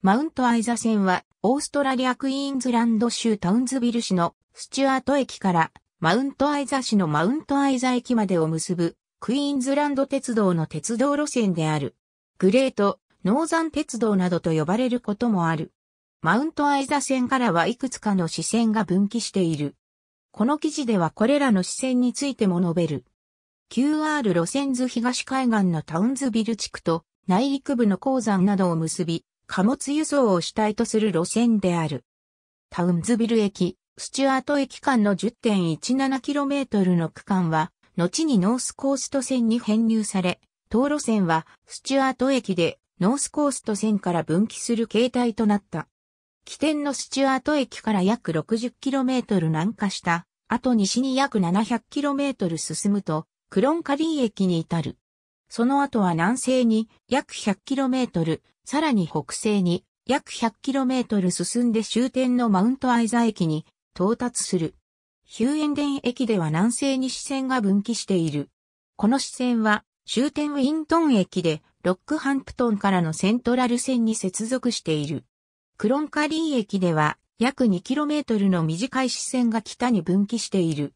マウントアイザ線は、オーストラリアクイーンズランド州タウンズビル市のスチュアート駅からマウントアイザ市のマウントアイザ駅までを結ぶクイーンズランド鉄道の鉄道路線である。グレート、ノーザン鉄道などと呼ばれることもある。マウントアイザ線からはいくつかの支線が分岐している。この記事ではこれらの支線についても述べる。QR 路線図東海岸のタウンズビル地区と内陸部の鉱山などを結び、貨物輸送を主体とする路線である。タウンズビル駅、スチュアート駅間の 10.17km の区間は、後にノースコースト線に編入され、当路線はスチュアート駅でノースコースト線から分岐する形態となった。起点のスチュアート駅から約 60km 南下した、後西に約 700km 進むと、クロンカリー駅に至る。その後は南西に約 100km、さらに北西に約 100km 進んで終点のマウントアイザ駅に到達する。ヒューエンデン駅では南西に支線が分岐している。この支線は終点ウィントン駅でロックハンプトンからのセントラル線に接続している。クロンカリー駅では約 2km の短い支線が北に分岐している。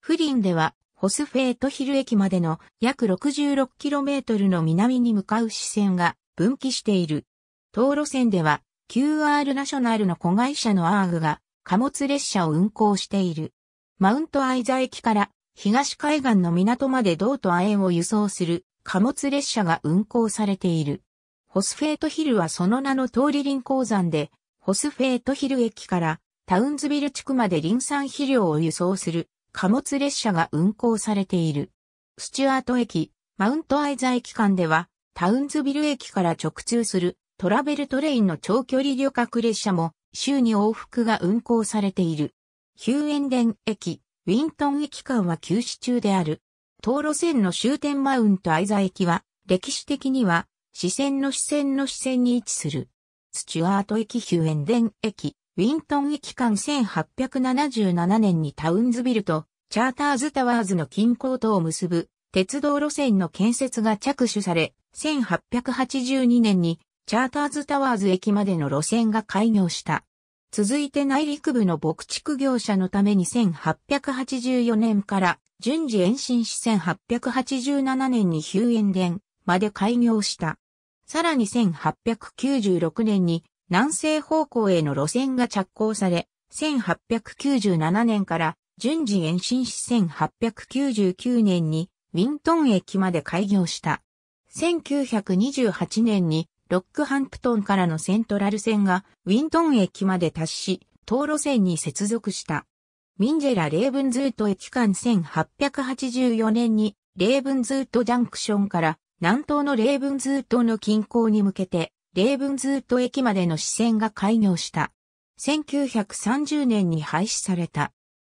フリンではホスフェートヒル駅までの約 66km の南に向かう支線が分岐している。道路線では QR ナショナルの子会社のアーグが貨物列車を運行している。マウントアイザ駅から東海岸の港まで銅と亜鉛を輸送する貨物列車が運行されている。ホスフェートヒルはその名の通り林鉱山で、ホスフェートヒル駅からタウンズビル地区まで林産肥料を輸送する貨物列車が運行されている。スチュアート駅、マウントアイザ駅間では、タウンズビル駅から直通するトラベルトレインの長距離旅客列車も週に往復が運行されている。ヒューエンデン駅、ウィントン駅間は休止中である。道路線の終点マウントアイザ駅は、歴史的には、支線の支線の支線に位置する。スチュアート駅ヒューエンデン駅、ウィントン駅間1877年にタウンズビルとチャーターズタワーズの近郊とを結ぶ鉄道路線の建設が着手され、1882年にチャーターズタワーズ駅までの路線が開業した。続いて内陸部の牧畜業者のために1884年から順次延伸し1887年にヒューエンデンまで開業した。さらに1896年に南西方向への路線が着工され、1897年から順次延伸し1899年にウィントン駅まで開業した。1928年にロックハンプトンからのセントラル線がウィントン駅まで達し、東路線に接続した。ミンジェラ・レーブンズート駅間1884年にレーブンズートジャンクションから南東のレーブンズートの近郊に向けてレーブンズウッド駅までの支線が開業した。1930年に廃止された。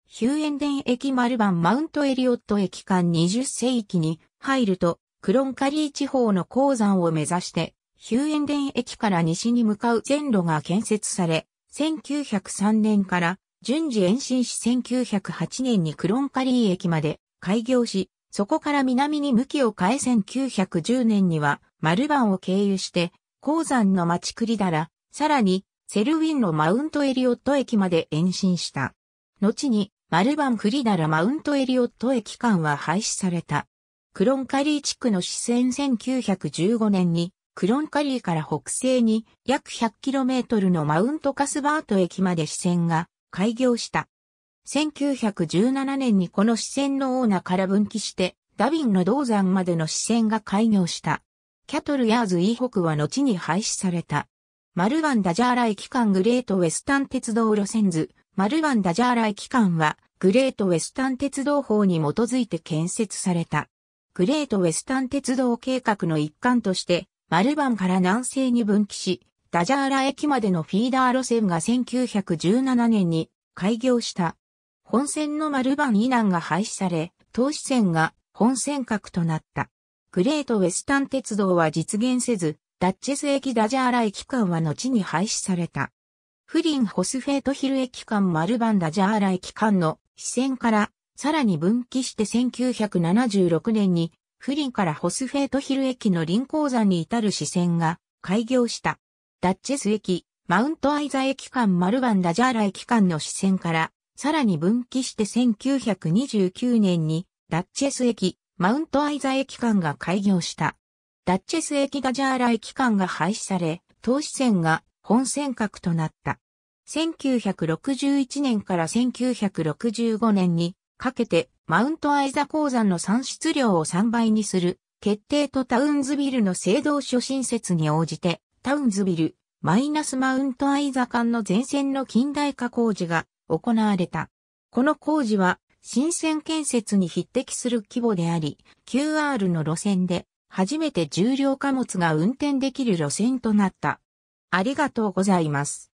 ヒューエンデン駅丸番マウントエリオット駅間20世紀に入ると、クロンカリー地方の鉱山を目指して、ヒューエンデン駅から西に向かう線路が建設され、1903年から順次延伸し1908年にクロンカリー駅まで開業し、そこから南に向きを変え1910年には丸番を経由して鉱山の町栗だら、さらに、セルウィンのマウントエリオット駅まで延伸した。後に、マルバン栗だらマウントエリオット駅間は廃止された。クロンカリー地区の支線1915年に、クロンカリーから北西に約 100km のマウントカスバート駅まで支線が開業した。1917年にこの支線のオーナーから分岐して、ダビンの銅山までの支線が開業した。キャトルヤーズホ北は後に廃止された。マルワンダジャーラ駅間グレートウェスタン鉄道路線図、マルワンダジャーラ駅間は、グレートウェスタン鉄道法に基づいて建設された。グレートウェスタン鉄道計画の一環として、マルバンから南西に分岐し、ダジャーラ駅までのフィーダー路線が1917年に開業した。本線のマルバン以南が廃止され、投資線が本線格となった。グレートウェスタン鉄道は実現せず、ダッチェス駅ダジャーラ駅間は後に廃止された。フリンホスフェートヒル駅間マルバンダジャーラ駅間の支線からさらに分岐して1976年にフリンからホスフェートヒル駅の臨港山に至る支線が開業した。ダッチェス駅、マウントアイザ駅間マルバンダジャーラ駅間の支線からさらに分岐して1929年にダッチェス駅、マウントアイザ駅間が開業した。ダッチェス駅ガジャーラ駅間が廃止され、東支線が本線格となった。1961年から1965年にかけてマウントアイザ鉱山の産出量を3倍にする決定とタウンズビルの制度初新設に応じてタウンズビルマイナスマウントアイザ間の前線の近代化工事が行われた。この工事は新線建設に匹敵する規模であり、QR の路線で初めて重量貨物が運転できる路線となった。ありがとうございます。